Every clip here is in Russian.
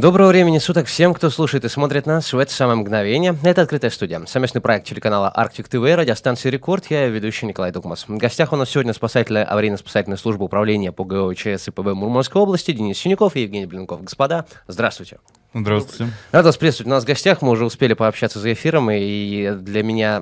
Доброго времени суток всем, кто слушает и смотрит нас в это самое мгновение. Это «Открытая студия», совместный проект телеканала «Арктик ТВ», радиостанции «Рекорд». Я ведущий Николай Дукмас. В гостях у нас сегодня спасатели аварийно-спасательной службы управления по ГОЧС и ПБ Мурманской области Денис Синяков и Евгений Блинков. Господа, здравствуйте. Здравствуйте. Рад вас приветствовать. У нас в гостях мы уже успели пообщаться за эфиром, и для меня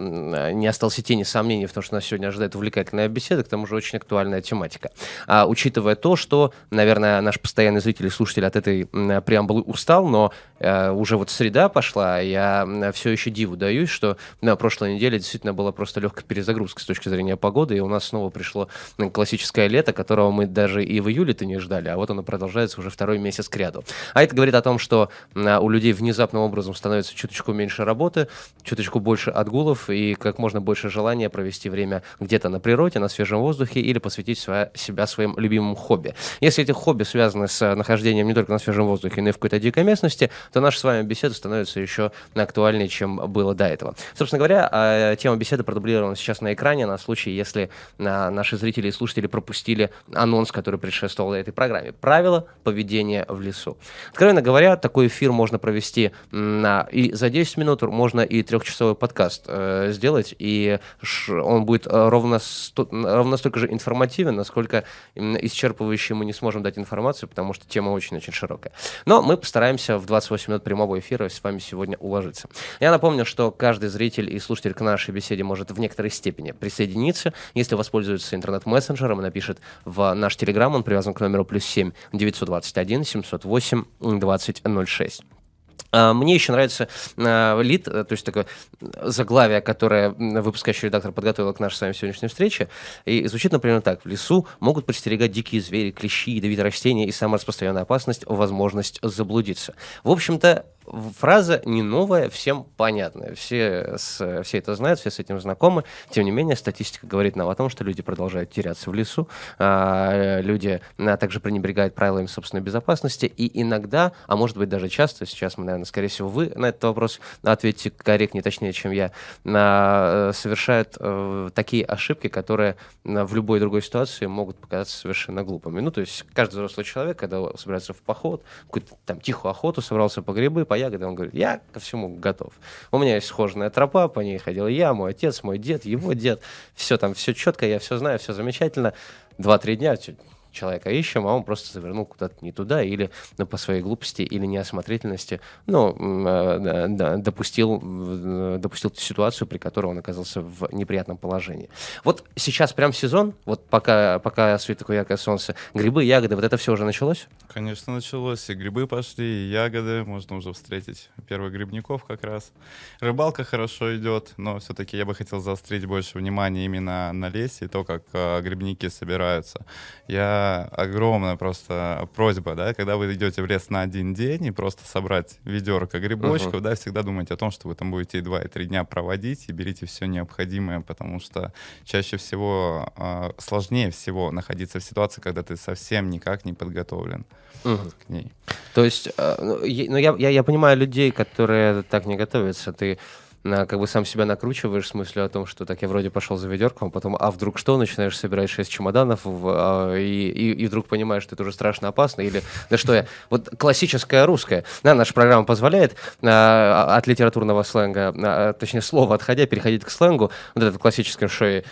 не осталось тени сомнений в том, что нас сегодня ожидает увлекательная беседа, к тому же очень актуальная тематика. А, учитывая то, что, наверное, наш постоянный зритель и слушатель от этой преамбулы устал, но а, уже вот среда пошла, я все еще диву даюсь, что на прошлой неделе действительно была просто легкая перезагрузка с точки зрения погоды, и у нас снова пришло классическое лето, которого мы даже и в июле-то не ждали, а вот оно продолжается уже второй месяц к ряду. А это говорит о том, что Э, у людей внезапным образом становится чуточку меньше работы, чуточку больше отгулов и как можно больше желания провести время где-то на природе, на свежем воздухе или посвятить своя, себя своим любимым хобби. Если эти хобби связаны с э, нахождением не только на свежем воздухе, но и в какой-то дикой местности, то наша с вами беседа становится еще актуальнее, чем было до этого. Собственно говоря, э, тема беседы продублирована сейчас на экране на случай, если наши зрители и слушатели пропустили анонс, который предшествовал этой программе. Правила поведения в лесу. Откровенно говоря, такой эфир можно провести на, и за 10 минут, можно и трехчасовой подкаст э, сделать, и он будет э, ровно, сто, ровно столько же информативен, насколько исчерпывающий мы не сможем дать информацию, потому что тема очень-очень широкая. Но мы постараемся в 28 минут прямого эфира с вами сегодня уложиться. Я напомню, что каждый зритель и слушатель к нашей беседе может в некоторой степени присоединиться, если воспользуется интернет-мессенджером и напишет в наш телеграм, он привязан к номеру плюс 7 921 708 2006. 6. А, мне еще нравится а, э, лид, то есть такое заглавие, которое выпускающий редактор подготовил к нашей с вами сегодняшней встрече. И звучит, например, так. В лесу могут подстерегать дикие звери, клещи, ядовитые растения и самая распространенная опасность – возможность заблудиться. В общем-то, фраза не новая, всем понятная. Все, с, все это знают, все с этим знакомы. Тем не менее, статистика говорит нам о том, что люди продолжают теряться в лесу, а, э, люди а, также пренебрегают правилами собственной безопасности, и иногда, а может быть даже часто, сейчас мы, наверное, скорее всего, вы на этот вопрос ответите корректнее, точнее, чем я, а, э, совершают а, такие ошибки, которые а, в любой другой ситуации могут показаться совершенно глупыми. Ну, то есть каждый взрослый человек, когда собирается в поход, какую-то там тихую охоту, собрался по грибы, поехал ягоды, он говорит, я ко всему готов. У меня есть схожная тропа, по ней ходил я, мой отец, мой дед, его дед. Все там, все четко, я все знаю, все замечательно. Два-три дня, чуть человека ищем, а он просто завернул куда-то не туда или ну, по своей глупости или неосмотрительности ну, э, да, допустил, э, допустил ситуацию, при которой он оказался в неприятном положении. Вот сейчас прям сезон, вот пока, пока свет такое яркое солнце, грибы, ягоды, вот это все уже началось? Конечно, началось. И грибы пошли, и ягоды. Можно уже встретить первых грибников как раз. Рыбалка хорошо идет, но все-таки я бы хотел заострить больше внимания именно на лесе и то, как э, грибники собираются. Я огромная просто просьба, да, когда вы идете в лес на один день и просто собрать ведерко грибочков, uh-huh. да, всегда думайте о том, что вы там будете и два, и три дня проводить, и берите все необходимое, потому что чаще всего, э, сложнее всего находиться в ситуации, когда ты совсем никак не подготовлен uh-huh. к ней. То есть, э, ну, ну, я, я, я понимаю людей, которые так не готовятся, ты на, как бы сам себя накручиваешь в смысле о том, что так я вроде пошел за ведерком, а потом, а вдруг что, начинаешь собирать шесть чемоданов в, а, и, и, и вдруг понимаешь, что это уже страшно опасно, или да что я, вот классическая русская, да, наша программа позволяет а, а от литературного сленга, а, а точнее слова отходя, переходить к сленгу, вот это классическое, что я а,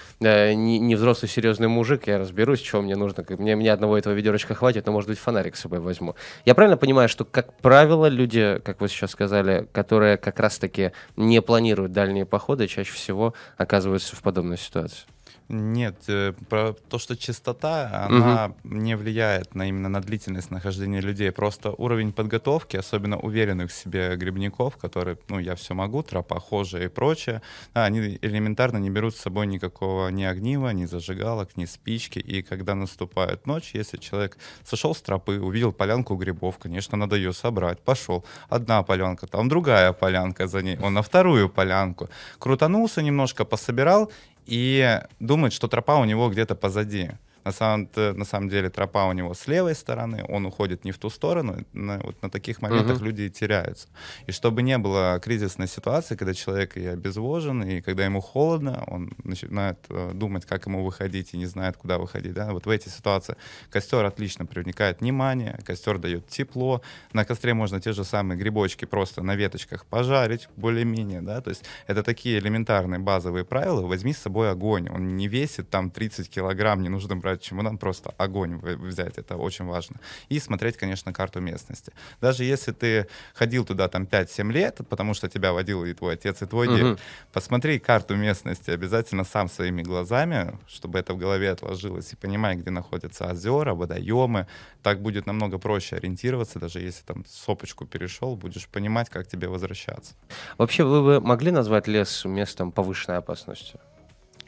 э, не, не взрослый серьезный мужик, я разберусь, чего мне нужно, как, мне, мне одного этого ведерочка хватит, но может быть фонарик с собой возьму. Я правильно понимаю, что как правило люди, как вы сейчас сказали, которые как раз-таки не планируют планируют дальние походы, чаще всего оказываются в подобной ситуации. Нет, э, про то, что частота, она угу. не влияет на именно на длительность нахождения людей. Просто уровень подготовки, особенно уверенных в себе грибников, которые, ну, я все могу, тропа хожа и прочее, они элементарно не берут с собой никакого ни огнива, ни зажигалок, ни спички. И когда наступает ночь, если человек сошел с тропы, увидел полянку грибов, конечно, надо ее собрать, пошел. Одна полянка, там другая полянка за ней, он на вторую полянку. Крутанулся немножко, пособирал, и думает, что тропа у него где-то позади. На самом, на самом деле тропа у него с левой стороны, он уходит не в ту сторону. На, вот на таких моментах угу. люди теряются. И чтобы не было кризисной ситуации, когда человек и обезвожен, и когда ему холодно, он начинает э, думать, как ему выходить, и не знает, куда выходить. Да? Вот в эти ситуации костер отлично привлекает внимание, костер дает тепло. На костре можно те же самые грибочки просто на веточках пожарить, более-менее. Да? То есть это такие элементарные базовые правила. Возьми с собой огонь. Он не весит там 30 килограмм, не нужно брать чемодан просто огонь взять, это очень важно. И смотреть, конечно, карту местности. Даже если ты ходил туда там 5-7 лет, потому что тебя водил и твой отец, и твой угу. дед, посмотри карту местности обязательно сам своими глазами, чтобы это в голове отложилось, и понимай, где находятся озера, водоемы. Так будет намного проще ориентироваться, даже если там сопочку перешел, будешь понимать, как тебе возвращаться. Вообще, вы бы могли назвать лес местом повышенной опасности?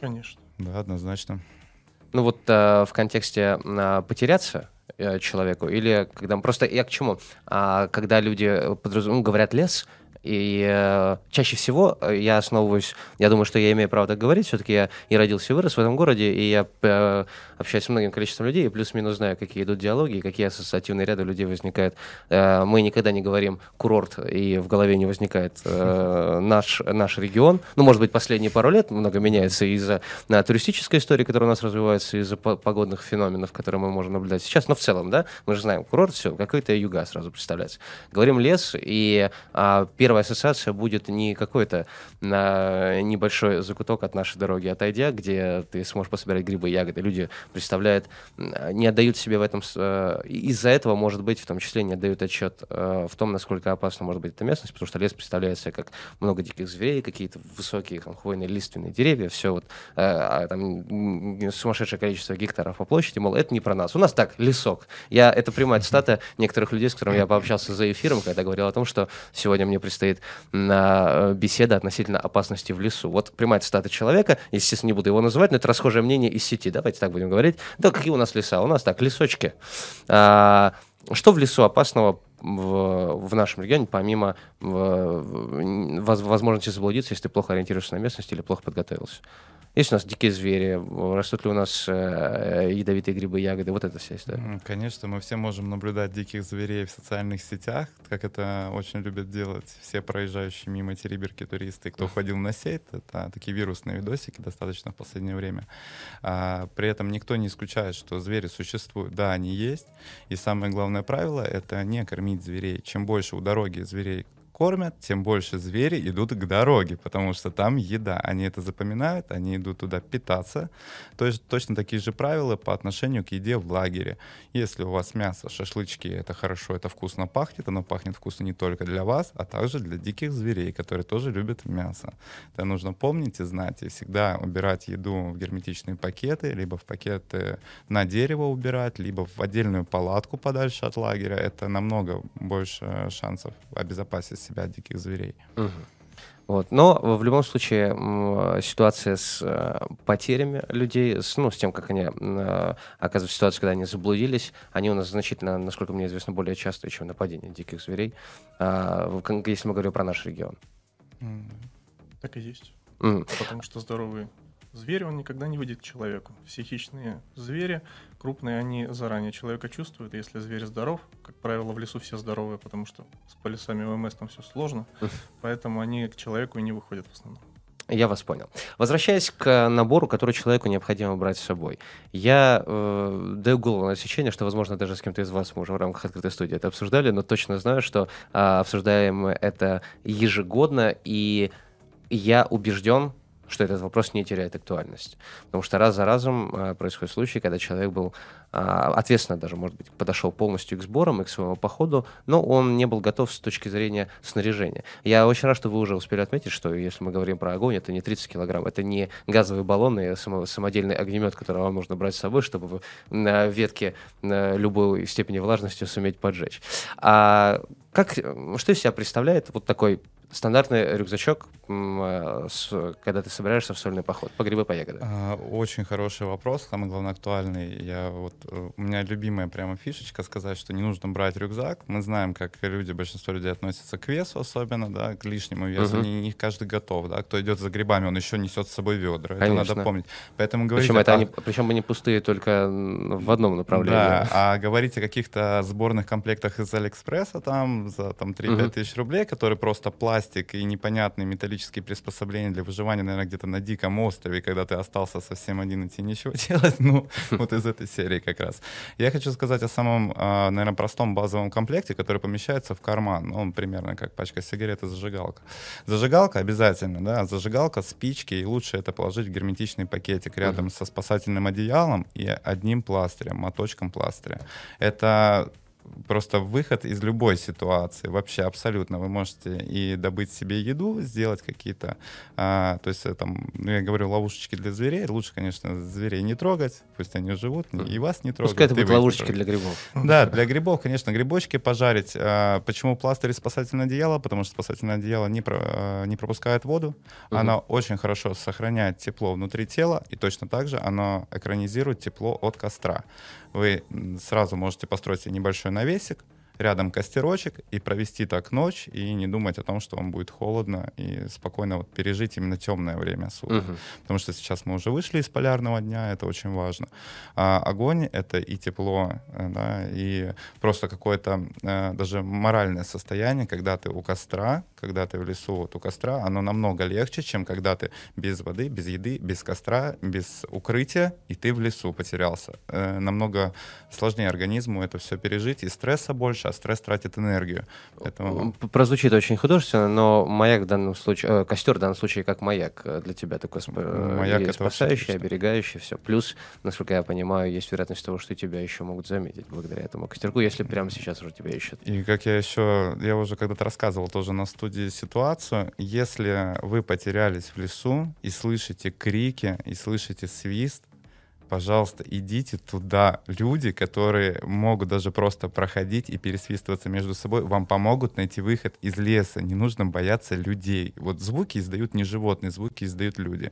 Конечно. Да, однозначно ну вот э, в контексте э, потеряться э, человеку или когда просто я к чему? А, когда люди э, подразум... Ну, говорят лес, и э, чаще всего э, я основываюсь, я думаю, что я имею право так говорить, все-таки я и родился и вырос в этом городе, и я э, общаюсь с многим количеством людей, и плюс-минус знаю, какие идут диалоги, какие ассоциативные ряды людей возникают. Э, мы никогда не говорим «курорт», и в голове не возникает э, наш, наш регион. Ну, может быть, последние пару лет много меняется из-за на, э, туристической истории, которая у нас развивается, из-за погодных феноменов, которые мы можем наблюдать сейчас. Но в целом, да, мы же знаем, курорт, все, какой-то юга сразу представляется. Говорим лес, и э, первая ассоциация будет не какой-то на небольшой закуток от нашей дороги отойдя, где ты сможешь пособирать грибы и ягоды. Люди представляют, не отдают себе в этом... Э, из-за этого, может быть, в том числе не отдают отчет э, в том, насколько опасна может быть эта местность, потому что лес представляет себе как много диких зверей, какие-то высокие там, хвойные лиственные деревья, все вот э, а там сумасшедшее количество гектаров по площади, мол, это не про нас. У нас так, лесок. Я, это прямая цитата некоторых людей, с которыми я пообщался за эфиром, когда говорил о том, что сегодня мне представляют стоит э, беседа относительно опасности в лесу. Вот прямая цитата человека, естественно, не буду его называть, но это расхожее мнение из сети. Давайте так будем говорить. Да какие у нас леса? У нас так, лесочки. А, что в лесу опасного в, в нашем регионе, помимо э, в, в, возможности заблудиться, если ты плохо ориентируешься на местность или плохо подготовился? Есть у нас дикие звери, растут ли у нас э, ядовитые грибы, ягоды, вот это вся история. Конечно, мы все можем наблюдать диких зверей в социальных сетях, как это очень любят делать все проезжающие мимо териберки туристы, кто ходил на сеть, это такие вирусные видосики достаточно в последнее время. А, при этом никто не исключает, что звери существуют, да, они есть, и самое главное правило — это не кормить зверей. Чем больше у дороги зверей кормят, тем больше звери идут к дороге, потому что там еда. Они это запоминают, они идут туда питаться. То есть точно такие же правила по отношению к еде в лагере. Если у вас мясо, шашлычки, это хорошо, это вкусно пахнет, оно пахнет вкусно не только для вас, а также для диких зверей, которые тоже любят мясо. Это нужно помнить и знать, и всегда убирать еду в герметичные пакеты, либо в пакеты на дерево убирать, либо в отдельную палатку подальше от лагеря. Это намного больше шансов обезопасить себя себя диких зверей. Вот. Но в любом случае ситуация с э, потерями людей, с, ну, с тем, как они э, оказываются в ситуации, когда они заблудились, они у нас значительно, насколько мне известно, более частые, чем нападения диких зверей, а, если мы говорим про наш регион. Так и есть. Mm. Потому что здоровые Зверь, он никогда не выйдет к человеку. Все хищные звери, крупные, они заранее человека чувствуют. Если зверь здоров, как правило, в лесу все здоровые, потому что с полисами ВМС там все сложно, поэтому они к человеку и не выходят в основном. Я вас понял. Возвращаясь к набору, который человеку необходимо брать с собой. Я э, даю голову на отсечение, что, возможно, даже с кем-то из вас мы уже в рамках открытой студии это обсуждали, но точно знаю, что э, обсуждаем это ежегодно, и я убежден, что этот вопрос не теряет актуальность. Потому что раз за разом э, происходит случай, когда человек был а, ответственно даже, может быть, подошел полностью к сборам и к своему походу, но он не был готов с точки зрения снаряжения. Я очень рад, что вы уже успели отметить, что если мы говорим про огонь, это не 30 килограмм, это не газовые баллоны и а самодельный огнемет, который вам нужно брать с собой, чтобы на ветке на любой степени влажности суметь поджечь. А как, что из себя представляет вот такой стандартный рюкзачок, э, когда ты собираешься в сольный поход? По грибы, по ягоды. А, очень хороший вопрос, самый главный актуальный. Я вот, э, у меня любимая прямо фишечка сказать, что не нужно брать рюкзак. Мы знаем, как люди, большинство людей относятся к весу особенно, да, к лишнему весу. Угу. Не, не каждый готов, да. Кто идет за грибами, он еще несет с собой ведра. Конечно. Это надо помнить. Поэтому говорить причем, это о... они, причем они пустые только в одном направлении. Да, а говорить о каких-то сборных комплектах из Алиэкспресса там за там, 3-5 угу. тысяч рублей, которые просто платят пластик и непонятные металлические приспособления для выживания, наверное, где-то на диком острове, когда ты остался совсем один и тебе нечего делать. Ну, вот из этой серии как раз. Я хочу сказать о самом, а, наверное, простом базовом комплекте, который помещается в карман. Он примерно как пачка сигарет и зажигалка. Зажигалка обязательно, да, зажигалка, спички, и лучше это положить в герметичный пакетик рядом со спасательным одеялом и одним пластырем, моточком пластыря. Это просто выход из любой ситуации, вообще абсолютно. Вы можете и добыть себе еду, сделать какие-то, а, то есть э, там, ну, я говорю, ловушечки для зверей. Лучше, конечно, зверей не трогать, пусть они живут, и вас не трогают. Пускай это будут ловушечки для грибов. Да, для грибов, конечно, грибочки пожарить. А, почему пластырь и спасательное одеяло? Потому что спасательное одеяло не, про, а, не пропускает воду, угу. она очень хорошо сохраняет тепло внутри тела, и точно так же она экранизирует тепло от костра вы сразу можете построить себе небольшой навесик, рядом костерочек и провести так ночь и не думать о том, что вам будет холодно и спокойно вот пережить именно темное время суток. Угу. Потому что сейчас мы уже вышли из полярного дня, это очень важно. А огонь — это и тепло, э, да, и просто какое-то э, даже моральное состояние, когда ты у костра, когда ты в лесу вот у костра, оно намного легче, чем когда ты без воды, без еды, без костра, без укрытия, и ты в лесу потерялся. Э, намного сложнее организму это все пережить, и стресса больше, а стресс тратит энергию. Поэтому... Прозвучит очень художественно, но маяк в данном случае, э, костер в данном случае как маяк э, для тебя такой сп... Э, маяк это спасающий, оберегающий, все. Плюс, насколько я понимаю, есть вероятность того, что тебя еще могут заметить благодаря этому костерку, если прямо сейчас уже тебя ищут. И как я еще, я уже когда-то рассказывал тоже на студии, люди ситуацию, если вы потерялись в лесу и слышите крики, и слышите свист, пожалуйста, идите туда. Люди, которые могут даже просто проходить и пересвистываться между собой, вам помогут найти выход из леса. Не нужно бояться людей. Вот звуки издают не животные, звуки издают люди.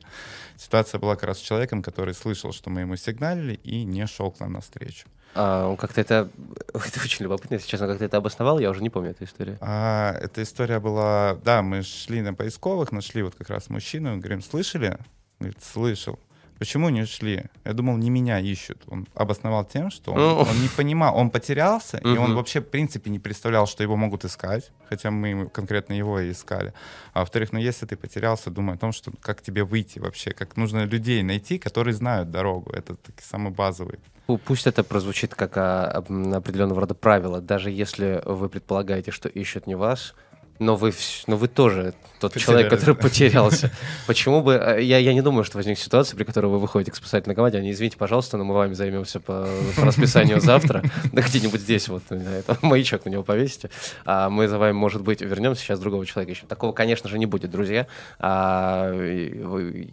Ситуация была как раз с человеком, который слышал, что мы ему сигналили и не шел к нам навстречу. А, он как-то это... Это очень любопытно, если честно, как-то это обосновал, я уже не помню эту историю. А, эта история была... Да, мы шли на поисковых, нашли вот как раз мужчину, говорим, слышали? говорит, слышал. Почему не ушли? Я думал, не меня ищут. Он обосновал тем, что он, ну. он не понимал, он потерялся, и он вообще, в принципе, не представлял, что его могут искать, хотя мы конкретно его и искали. А во-вторых, ну если ты потерялся, думай о том, что как тебе выйти вообще, как нужно людей найти, которые знают дорогу. Это такие самые базовые. Пусть это прозвучит как а, определенного рода правило. Даже если вы предполагаете, что ищут не вас, но вы, но вы тоже тот Потеряли. человек, который потерялся. Почему бы... Э, я, я не думаю, что возникнет ситуация, при которой вы выходите к спасательной команде, они, извините, пожалуйста, но мы вами займемся по, по расписанию завтра, да где-нибудь здесь вот, э, на этом маячок на него повесите, а мы за вами, может быть, вернемся сейчас другого человека еще. Такого, конечно же, не будет, друзья. А,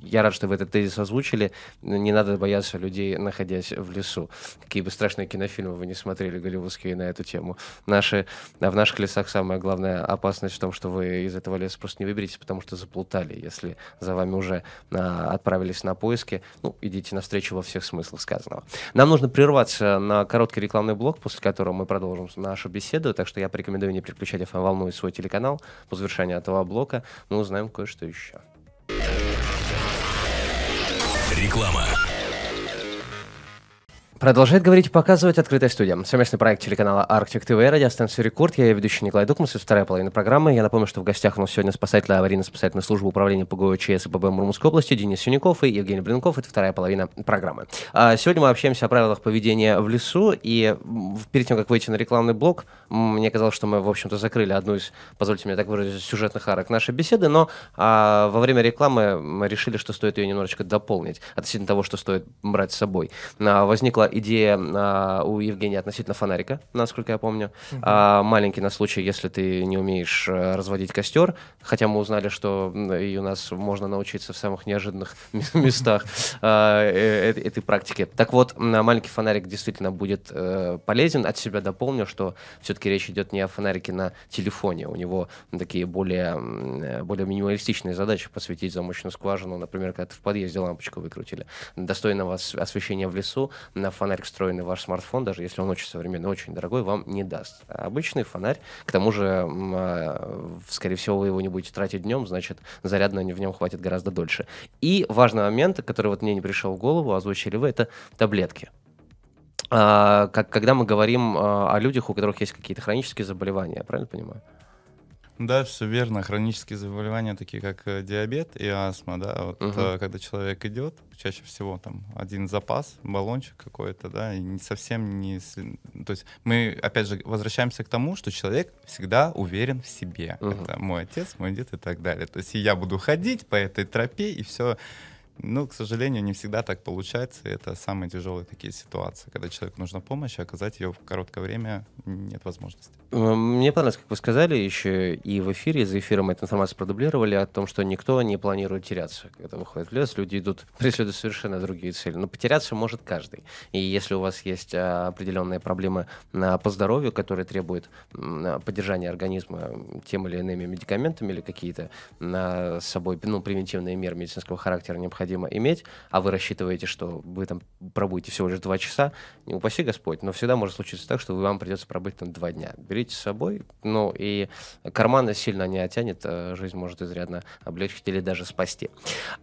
я рад, что вы этот тезис озвучили. Не надо бояться людей, находясь в лесу. Какие бы страшные кинофильмы вы не смотрели голливудские на эту тему. Наши, а в наших лесах самая главная опасность в том, что вы из этого леса просто не выберетесь, потому что заплутали. Если за вами уже а, отправились на поиски, ну, идите навстречу во всех смыслах сказанного. Нам нужно прерваться на короткий рекламный блок, после которого мы продолжим нашу беседу, так что я порекомендую не переключать FM-волну эм», и свой телеканал. По завершению этого блока мы узнаем кое-что еще. Реклама. Продолжает говорить и показывать «Открытая студия». Совместный проект телеканала Arctic TV, радиостанции «Рекорд». Я ведущий Николай Дукмас, и вторая половина программы. Я напомню, что в гостях у нас сегодня спасательная аварийно-спасательная служба управления ПГО ЧС и ПБ Мурманской области Денис Синяков и Евгений Блинков. Это вторая половина программы. А сегодня мы общаемся о правилах поведения в лесу. И перед тем, как выйти на рекламный блок, мне казалось, что мы, в общем-то, закрыли одну из, позвольте мне так выразить, сюжетных арок нашей беседы. Но а, во время рекламы мы решили, что стоит ее немножечко дополнить относительно того, что стоит брать с собой. А, возникла была идея а, у Евгения относительно фонарика, насколько я помню. Угу. А, маленький на случай, если ты не умеешь а, разводить костер, хотя мы узнали, что и у нас можно научиться в самых неожиданных местах а, э, э, этой практики. Так вот, маленький фонарик действительно будет полезен. От себя дополню, что все-таки речь идет не о фонарике на телефоне. У него такие более, более минималистичные задачи посвятить замочную скважину, например, когда ты в подъезде лампочку выкрутили. Достойного освещения в лесу на фонарь, встроенный в ваш смартфон, даже если он очень современный, очень дорогой, вам не даст. А обычный фонарь, к тому же, а, скорее всего, вы его не будете тратить днем, значит, зарядного в нем хватит гораздо дольше. И важный момент, который вот мне не пришел в голову, а озвучили вы, это таблетки а, как, когда мы говорим о людях, у которых есть какие-то хронические заболевания, я правильно понимаю? Да, все верно. Хронические заболевания, такие как э, диабет и астма, да, вот угу. когда человек идет, чаще всего там один запас, баллончик какой-то, да, и не совсем не... То есть мы, опять же, возвращаемся к тому, что человек всегда уверен в себе. Угу. Это мой отец, мой дед и так далее. То есть я буду ходить по этой тропе, и все ну, к сожалению, не всегда так получается. Это самые тяжелые такие ситуации, когда человеку нужна помощь, а оказать ее в короткое время нет возможности. Э, мне понравилось, как вы сказали, еще и в эфире, за эфиром эту информацию продублировали о том, что никто не планирует теряться. Когда выходит в лес, люди идут, преследуют совершенно другие цели. Но потеряться может каждый. И если у вас есть а, определенные проблемы а, по здоровью, которые требуют а, поддержания организма тем или иными медикаментами или какие-то с собой ну, превентивные меры медицинского характера необходимы, необходимо иметь, а вы рассчитываете, что вы там пробудете всего лишь два часа, не упаси Господь, но всегда может случиться так, что вам придется пробыть там два дня. Берите с собой, ну и карманы сильно не оттянет, э, жизнь может изрядно облегчить или даже спасти.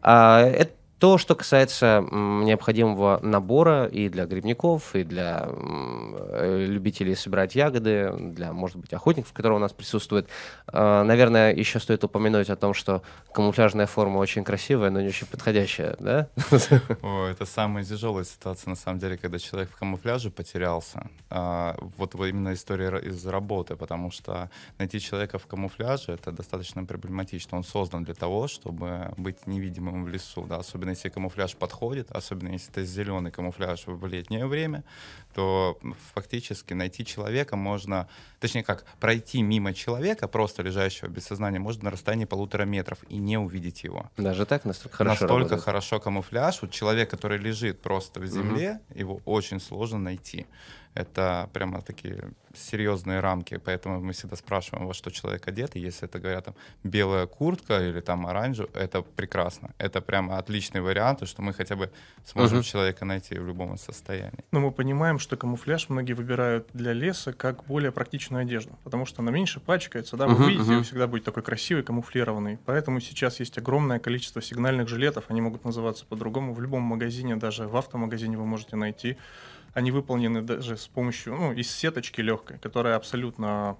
А, это то, что касается необходимого набора и для грибников, и для э, любителей собирать ягоды, для, может быть, охотников, которые у нас присутствуют, а, наверное, еще стоит упомянуть о том, что камуфляжная форма очень красивая, но не очень подходящая, да? О, это самая тяжелая ситуация, на самом деле, когда человек в камуфляже потерялся. А, вот именно история из работы, потому что найти человека в камуфляже — это достаточно проблематично. Он создан для того, чтобы быть невидимым в лесу, да, особенно если камуфляж подходит, особенно если это зеленый камуфляж в летнее время, то фактически найти человека можно, точнее как, пройти мимо человека, просто лежащего без сознания, можно на расстоянии полутора метров и не увидеть его. Даже так настолько хорошо Настолько работает. хорошо камуфляж. Вот человек, который лежит просто в земле, угу. его очень сложно найти. Это прямо такие серьезные рамки, поэтому мы всегда спрашиваем, во что человек одет, и если это, говорят, там, белая куртка или там оранжевая, это прекрасно. Это прямо отличный вариант, что мы хотя бы сможем угу. человека найти в любом состоянии. Но мы понимаем, что камуфляж многие выбирают для леса как более практичную одежду, потому что она меньше пачкается, да, вы угу, видите, угу. всегда будет такой красивый, камуфлированный. Поэтому сейчас есть огромное количество сигнальных жилетов, они могут называться по-другому, в любом магазине, даже в автомагазине вы можете найти они выполнены даже с помощью, ну, из сеточки легкой, которая абсолютно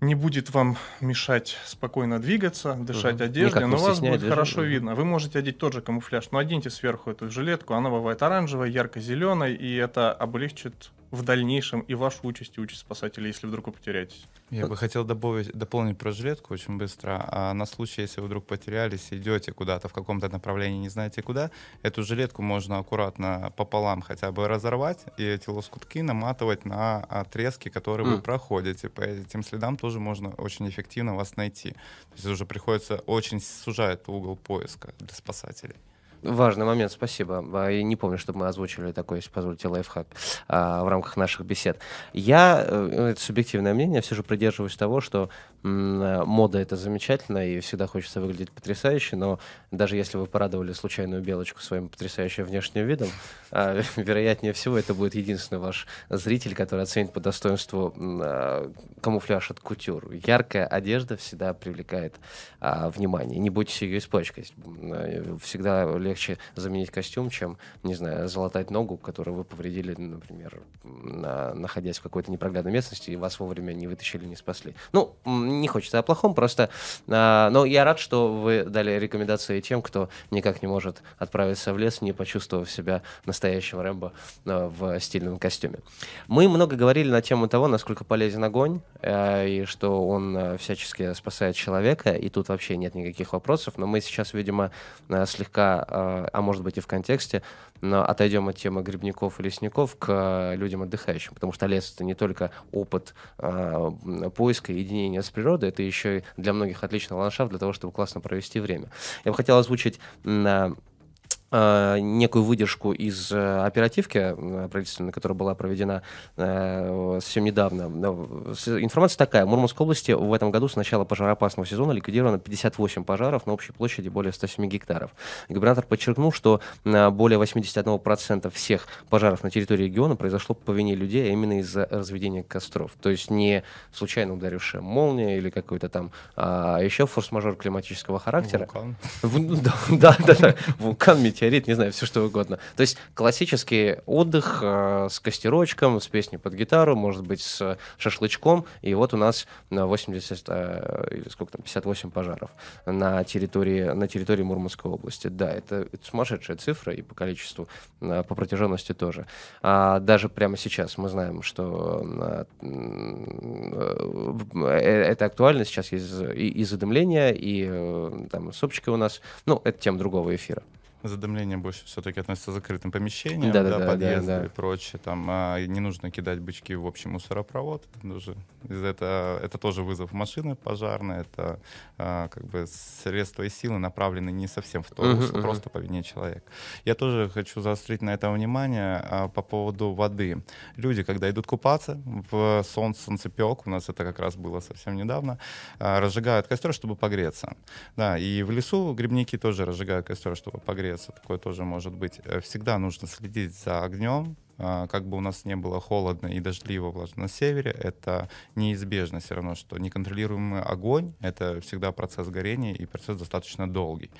не будет вам мешать спокойно двигаться, дышать угу. одеждой, но вас будет одежду, хорошо видно. Вы можете одеть тот же камуфляж, но оденьте сверху эту жилетку, она бывает оранжевая, ярко зеленая и это облегчит в дальнейшем и вашу участь и участь спасателей, если вдруг вы потеряетесь. Я бы хотел добавить, дополнить про жилетку очень быстро. А на случай, если вы вдруг потерялись, идете куда-то в каком-то направлении, не знаете куда, эту жилетку можно аккуратно пополам хотя бы разорвать и эти лоскутки наматывать на отрезки, которые mm. вы проходите. По этим следам тоже можно очень эффективно вас найти. То есть уже приходится очень сужает угол поиска для спасателей. Важный момент, спасибо. Я а, не помню, чтобы мы озвучили такой, если позволите, лайфхак а, в рамках наших бесед. Я, э, это субъективное мнение, все же придерживаюсь того, что м, мода это замечательно и всегда хочется выглядеть потрясающе, но даже если вы порадовали случайную белочку своим потрясающим внешним видом, а, вероятнее всего это будет единственный ваш зритель, который оценит по достоинству а, камуфляж от кутюр. Яркая одежда всегда привлекает а, внимание. Не бойтесь ее испачкать. Э, всегда легче заменить костюм, чем, не знаю, залатать ногу, которую вы повредили, например, на, находясь в какой-то непроглядной местности, и вас вовремя не вытащили, не спасли. Ну, не хочется о плохом, просто... А, но я рад, что вы дали рекомендации тем, кто никак не может отправиться в лес, не почувствовав себя настоящим Рэмбо а, в стильном костюме. Мы много говорили на тему того, насколько полезен огонь, а, и что он а, всячески спасает человека, и тут вообще нет никаких вопросов, но мы сейчас, видимо, слегка а, а может быть и в контексте, но отойдем от темы грибников и лесников к а, людям отдыхающим, потому что лес — это не только опыт а, поиска и единения с природой, это еще и для многих отличный ландшафт для того, чтобы классно провести время. Я бы хотел озвучить на Э, некую выдержку из э, оперативки э, правительственной, которая была проведена совсем недавно. Информация такая. В Мурманской области в этом году с начала пожароопасного сезона ликвидировано 58 пожаров на общей площади более 107 гектаров. Губернатор подчеркнул, что более 81% всех пожаров на территории региона произошло по вине людей, а именно из-за разведения костров. То есть не случайно ударившая молния или какой-то там а еще форс-мажор климатического характера. Вулкан. Ну да, да, да. Вулкан, метеорит, не знаю, все что угодно. То есть классический отдых э, с костерочком, с песней под гитару, может быть, с шашлычком. И вот у нас на 80, э, сколько там, 58 пожаров на территории, на территории Мурманской области. Да, это, это сумасшедшая цифра и по количеству, э, по протяженности тоже. А даже прямо сейчас мы знаем, что э, э, э, это актуально сейчас есть и, из задымления, и там сопчики у нас. Ну, это тема другого эфира. Задымление больше все-таки относится к закрытым помещениям, да, да, да, подъезды да, да. и прочее. Там а, не нужно кидать бычки в общий мусоропровод. Тоже, это, это тоже вызов машины пожарной. Это а, как бы средства и силы направлены не совсем в то uh-huh, uh-huh. просто по вине человека. Я тоже хочу заострить на этом внимание а, по поводу воды. Люди, когда идут купаться в солнце, солнцепек, у нас это как раз было совсем недавно, а, разжигают костер, чтобы погреться. Да, и в лесу грибники тоже разжигают костер, чтобы погреться прогреться, а такое тоже может быть. Э, всегда нужно следить за огнем, а, как бы у нас не было холодно и дождливо влажно на севере, это неизбежно все равно, что неконтролируемый огонь — это всегда процесс горения и процесс достаточно долгий.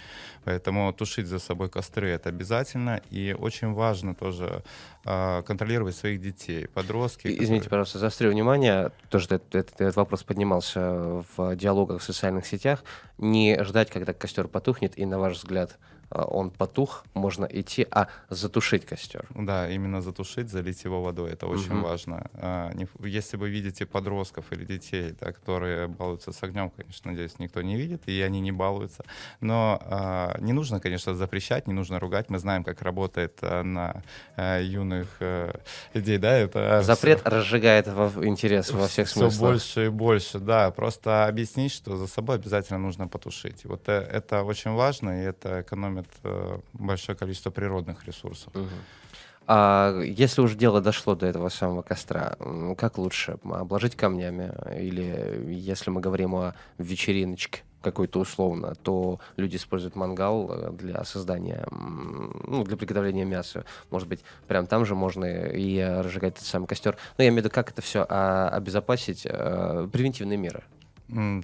Поэтому тушить за собой костры — это обязательно. И очень важно тоже а, контролировать своих детей, подростки. Извините, которые... пожалуйста, заострю внимание, то, что этот, этот, этот вопрос поднимался в диалогах в социальных сетях, не ждать, когда костер потухнет, и, на ваш взгляд, Э, он потух, можно идти, а затушить костер. Да, именно затушить, залить его водой, это очень угу. важно. А, если вы видите подростков или детей, да, которые балуются с огнем, конечно, надеюсь, никто не видит, и они не балуются. Но а, не нужно, конечно, запрещать, не нужно ругать. Мы знаем, как работает э, на э, юных людей, да, это... Запрет все... разжигает во... интерес во всех смыслах. Все больше и больше, да. Просто объяснить, что за собой обязательно нужно потушить. Вот это очень важно, и это экономит экономит э, большое количество природных ресурсов. А если уже дело дошло до этого самого костра, как лучше, обложить камнями? Или если мы говорим о вечериночке какой-то условно, то люди используют мангал э, для создания, ну, для приготовления мяса. Может быть, прям там же можно и разжигать этот самый костер. Но ну, я имею в виду, как это все а, обезопасить, э, превентивные меры.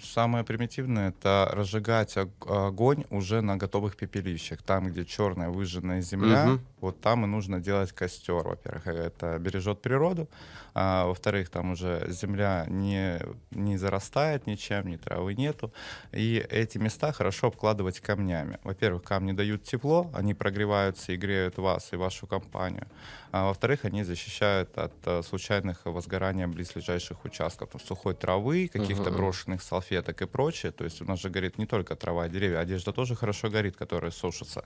Самое примитивное — это разжигать огонь уже на готовых пепелищах. Там, где черная выжженная земля, угу. вот там и нужно делать костер. Во-первых, это бережет природу. А, во-вторых, там уже земля не, не зарастает ничем, ни травы нету. И эти места хорошо обкладывать камнями. Во-первых, камни дают тепло, они прогреваются и греют вас и вашу компанию. А, во-вторых, они защищают от э, случайных возгораний близлежащих участков, там, сухой травы, каких-то угу. брошенных туалетных салфеток и прочее. То есть у нас же горит не только трава, и деревья. Одежда тоже хорошо горит, которая сушится.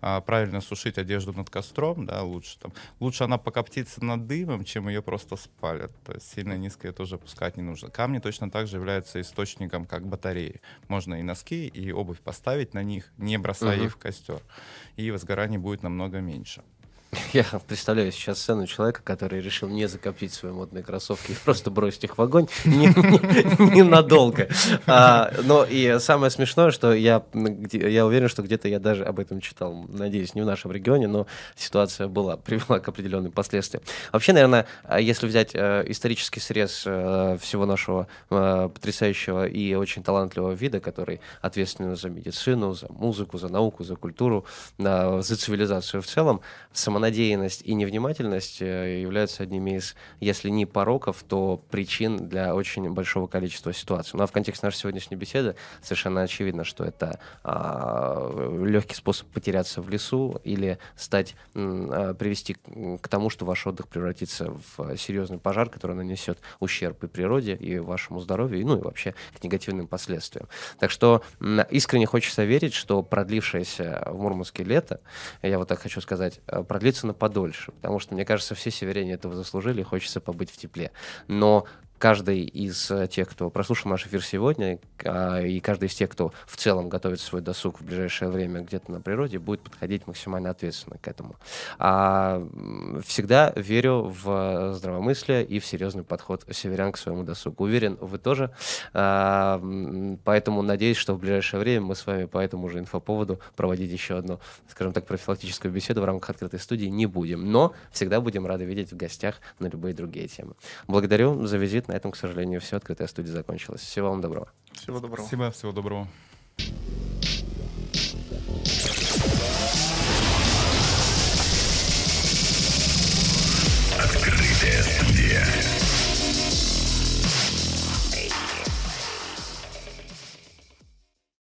А, правильно сушить одежду над костром, да, лучше там. Лучше она покоптится над дымом, чем ее просто спалят. То есть сильно низкое тоже пускать не нужно. Камни точно так же являются источником, как батареи. Можно и носки, и обувь поставить на них, не бросая угу. их в костер. И возгорание будет намного меньше я представляю сейчас сцену человека, который решил не закоптить свои модные кроссовки и просто бросить их в огонь ненадолго. А, но и самое смешное, что я я уверен, что где-то я даже об этом читал. Надеюсь, не в нашем регионе, но ситуация была, привела к определенным последствиям. Вообще, наверное, а если взять э, исторический срез э, всего нашего э, потрясающего и очень талантливого вида, который ответственен за медицину, за музыку, за науку, за культуру, за цивилизацию в целом, самонадеянность самонадеянность и невнимательность э, являются одними из, если не пороков, то причин для очень большого количества ситуаций. Ну а в контексте нашей сегодняшней беседы совершенно очевидно, что это а, легкий способ потеряться в лесу или стать, а, привести к тому, что ваш отдых превратится в серьезный пожар, который нанесет ущерб и природе, и вашему здоровью, и, ну и вообще к негативным последствиям. Так что искренне хочется верить, что продлившееся в Мурманске лето, я вот так хочу сказать, э, продлится на подольше, потому что, мне кажется, все северяне этого заслужили, и хочется побыть в тепле. Но каждый из э, тех, кто прослушал наш эфир сегодня, а, и каждый из тех, кто в целом готовит свой досуг в ближайшее время где-то на природе, будет подходить максимально ответственно к этому. А всегда верю в здравомыслие и в серьезный подход северян к своему досугу. Уверен, вы тоже. А, поэтому надеюсь, что в ближайшее время мы с вами по этому же инфоповоду проводить еще одну, скажем так, профилактическую беседу в рамках открытой студии не будем. Но всегда будем рады видеть в гостях на любые другие темы. Благодарю за визит. на. На этом, к сожалению, все. Открытая студия закончилась. Всего вам доброго. Всего доброго. Спасибо, всего доброго.